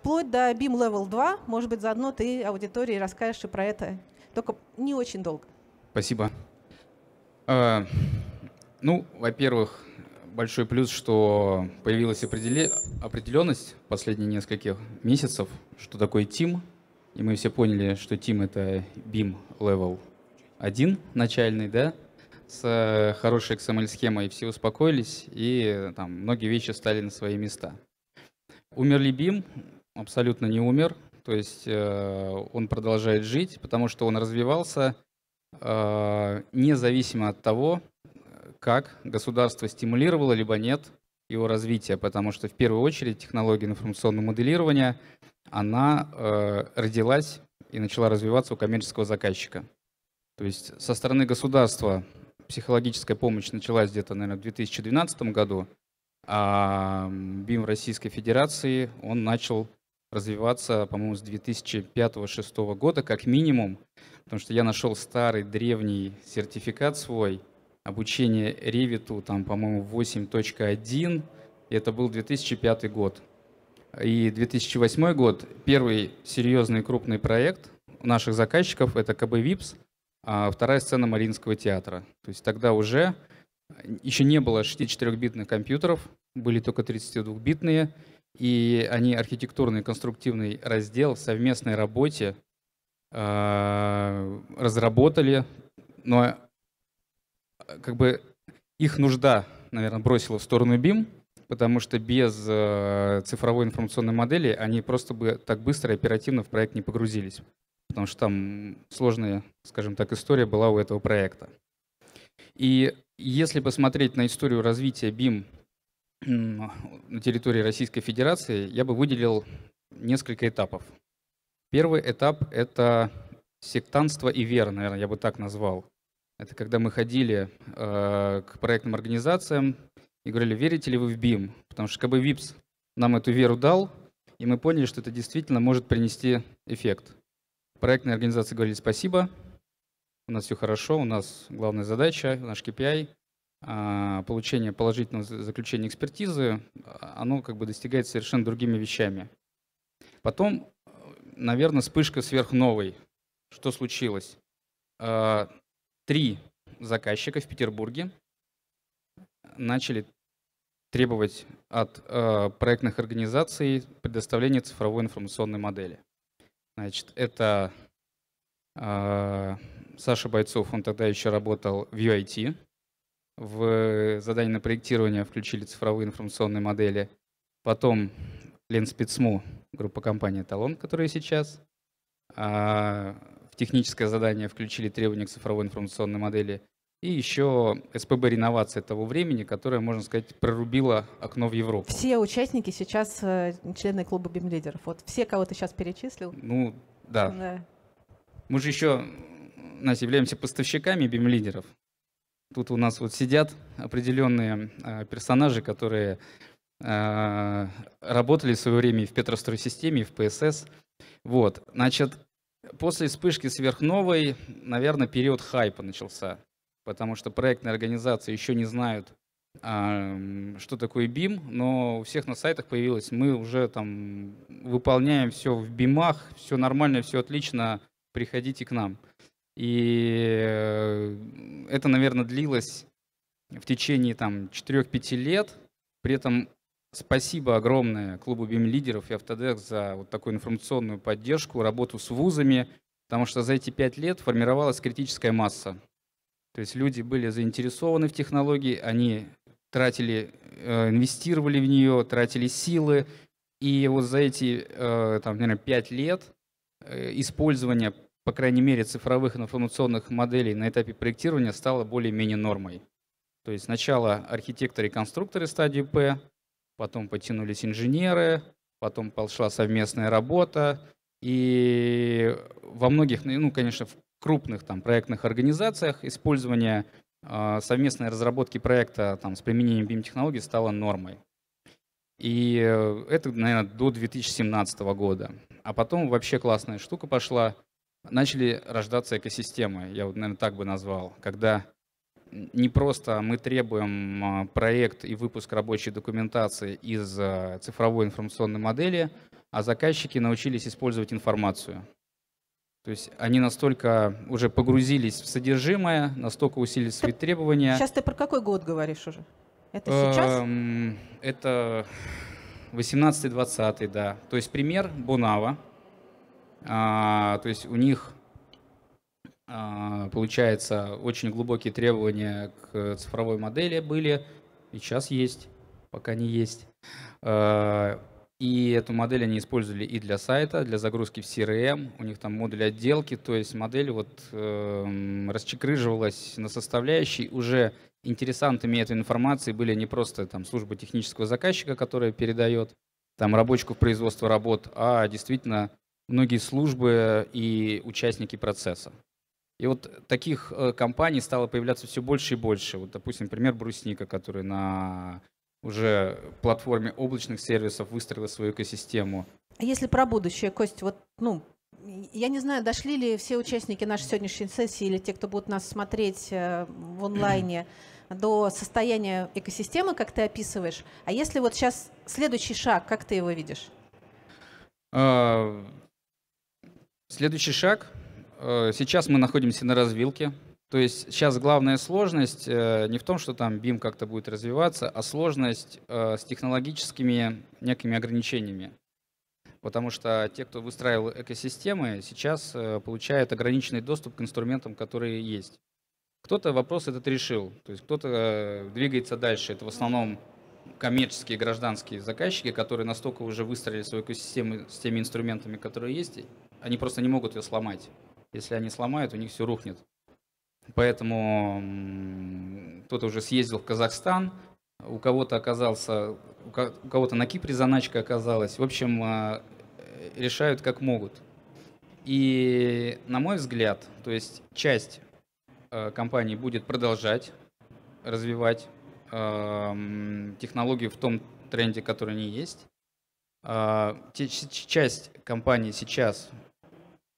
вплоть до BIM Level 2. Может быть, заодно ты аудитории расскажешь и про это. Только не очень долго. Спасибо. А, ну, во-первых, большой плюс, что появилась определенность последние нескольких месяцев, что такое Team. И мы все поняли, что Team — это BIM Level 1 начальный, да, с э, хорошей XML-схемой, все успокоились, и э, там многие вещи стали на свои места. Умерли BIM, абсолютно не умер, то есть э, он продолжает жить, потому что он развивался э, независимо от того, как государство стимулировало либо нет его развитие, потому что в первую очередь технология информационного моделирования, она э, родилась и начала развиваться у коммерческого заказчика. То есть со стороны государства психологическая помощь началась где-то, наверное, в 2012 году, а БИМ Российской Федерации он начал развиваться, по-моему, с 2005-2006 года как минимум, потому что я нашел старый древний сертификат свой, обучение Revit, там, по-моему, 8.1, это был 2005 год. И 2008 год, первый серьезный крупный проект наших заказчиков, это КБ ВИПС, а вторая сцена Мариинского театра. То есть тогда уже еще не было 64-битных компьютеров, были только 32-битные, и они архитектурный и конструктивный раздел в совместной работе э, разработали, но а, как бы их нужда, наверное, бросила в сторону BIM, потому что без э, цифровой информационной модели они просто бы так быстро и оперативно в проект не погрузились, потому что там сложная, скажем так, история была у этого проекта. И если посмотреть на историю развития BIM на территории Российской Федерации, я бы выделил несколько этапов. Первый этап — это сектантство и вера, наверное, я бы так назвал. Это когда мы ходили э, к проектным организациям и говорили, верите ли вы в БИМ? Потому что КБ ВИПС нам эту веру дал, и мы поняли, что это действительно может принести эффект. Проектные организации говорили спасибо, у нас все хорошо, у нас главная задача, наш KPI — а, получение положительного заключения экспертизы, а, оно как бы достигается совершенно другими вещами. Потом, наверное, вспышка сверхновой. Что случилось? А, три заказчика в Петербурге начали требовать от проектных организаций предоставления цифровой информационной модели. Значит, это Саша Бойцов, он тогда еще работал в UIT, в задание на проектирование включили цифровые информационные модели. Потом Ленспецму, группа компании «Талон», которая сейчас. А в техническое задание включили требования к цифровой информационной модели. И еще СПБ «Реновация» того времени, которая, можно сказать, прорубила окно в Европу. Все участники сейчас э, члены клуба бимлидеров. Вот все, кого ты сейчас перечислил. Ну, да. да. Мы же еще, Настя, являемся поставщиками бимлидеров. Тут у нас вот сидят определенные а, персонажи, которые а, работали в свое время в Петростройсистеме, в ПСС. Вот, значит, после вспышки сверхновой, наверное, период хайпа начался, потому что проектные организации еще не знают, а, что такое BIM, но у всех на сайтах появилось, мы уже там выполняем все в бимах, все нормально, все отлично, приходите к нам. И э, это, наверное, длилось в течение там 4-5 лет. При этом спасибо огромное клубу BIM-лидеров и Автодек за вот такую информационную поддержку, работу с вузами, потому что за эти 5 лет формировалась критическая масса. То есть люди были заинтересованы в технологии, они тратили, э, инвестировали в нее, тратили силы. И вот за эти, э, там, наверное, 5 лет использования по крайней мере, цифровых информационных моделей на этапе проектирования стало более-менее нормой. То есть сначала архитекторы и конструкторы стадии П, потом потянулись инженеры, потом пошла совместная работа. И во многих, ну, конечно, в крупных там, проектных организациях использование э, совместной разработки проекта там, с применением BIM-технологий стало нормой. И э, это, наверное, до 2017 года. А потом вообще классная штука пошла — начали рождаться экосистемы, я вот, наверное, так бы назвал, когда не просто мы требуем а, проект и выпуск рабочей документации из а, цифровой информационной модели, а заказчики научились использовать информацию. То есть они настолько уже погрузились в содержимое, настолько усилили свои требования. Сейчас ты про какой год говоришь уже? Это эм, сейчас? Это 18-20, да. То есть пример Бунава. А, то есть у них а, получается очень глубокие требования к цифровой модели были, и сейчас есть, пока не есть. А, и эту модель они использовали и для сайта, для загрузки в CRM. У них там модуль отделки, то есть модель вот э, расчекрыживалась на составляющие. Уже интересантами этой информации были не просто там служба технического заказчика, которая передает там рабочку производства работ, а действительно многие службы э, и участники процесса. И вот таких э, компаний стало появляться все больше и больше. Вот, допустим, пример Брусника, который на уже платформе облачных сервисов выстроила свою экосистему. А если про будущее, Кость, вот, ну, я не знаю, дошли ли все участники нашей сегодняшней сессии или те, кто будут нас смотреть э, в онлайне, до состояния экосистемы, как ты описываешь. А если вот сейчас следующий шаг, как ты его видишь? А, Следующий шаг. Э, сейчас мы находимся на развилке. То есть сейчас главная сложность э, не в том, что там BIM как-то будет развиваться, а сложность э, с технологическими некими ограничениями. Потому что те, кто выстраивал экосистемы, сейчас получают ограниченный доступ к инструментам, которые есть. Кто-то вопрос этот решил, то есть кто-то двигается дальше. Это в основном коммерческие гражданские заказчики, которые настолько уже выстроили свою экосистему с теми инструментами, которые есть, они просто не могут ее сломать. Если они сломают, у них все рухнет. Поэтому кто-то уже съездил в Казахстан, у кого-то оказался, у кого-то на Кипре заначка оказалась. В общем, а, э, решают как могут. И, на мой взгляд, то есть часть э, компании будет продолжать развивать э, технологию в том тренде, который они есть. А, часть компаний сейчас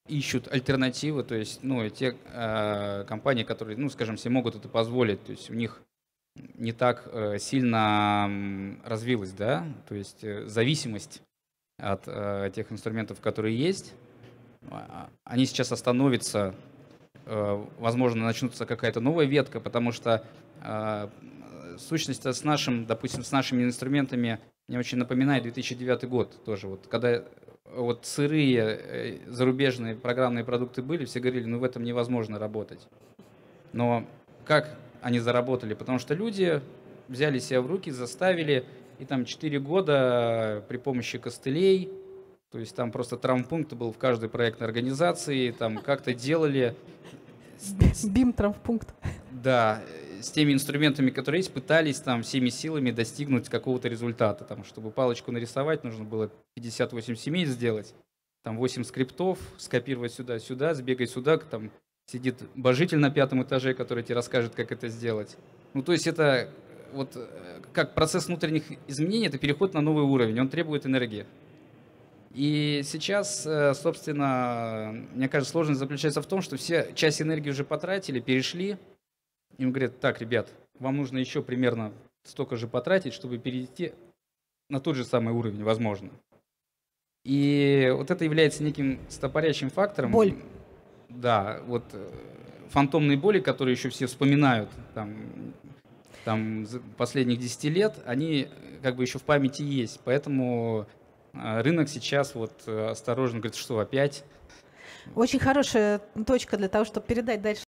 ищут альтернативы, то есть, ну, те э, компании, которые, ну, скажем себе, могут это позволить, то есть у них не так э, сильно э, развилась, да, то есть э, зависимость от э, тех инструментов, которые есть, а, а, они сейчас остановятся, э, возможно, начнутся какая-то новая ветка, потому что э, сущность с нашим, допустим, с нашими инструментами мне очень напоминает 2009 год тоже, вот когда вот сырые э, зарубежные программные продукты были, все говорили, ну в этом невозможно работать. Но как они заработали? Потому что люди взяли себя в руки, заставили, и там 4 года э, при помощи костылей, то есть там просто травмпункт был в каждой проектной организации, там как-то делали... Бим травмпункт. Да, с теми инструментами, которые есть, пытались там всеми силами достигнуть какого-то результата. Там, чтобы палочку нарисовать, нужно было 58 семей сделать, там 8 скриптов, скопировать сюда-сюда, сбегать сюда, там сидит божитель на пятом этаже, который тебе расскажет, как это сделать. Ну, то есть это э, вот э, как процесс внутренних изменений, это переход на новый уровень, он требует энергии. И сейчас, э, собственно, мне кажется, сложность заключается в том, что все часть энергии уже потратили, перешли, им говорят, так, ребят, вам нужно еще примерно столько же потратить, чтобы перейти на тот же самый уровень, возможно. И вот это является неким стопорящим фактором. Боль. Да, вот э, фантомные боли, которые еще все вспоминают там, там последних 10 лет, они э, как бы еще в памяти есть. Поэтому э, рынок сейчас вот осторожно говорит, что опять. Очень хорошая точка для того, чтобы передать дальше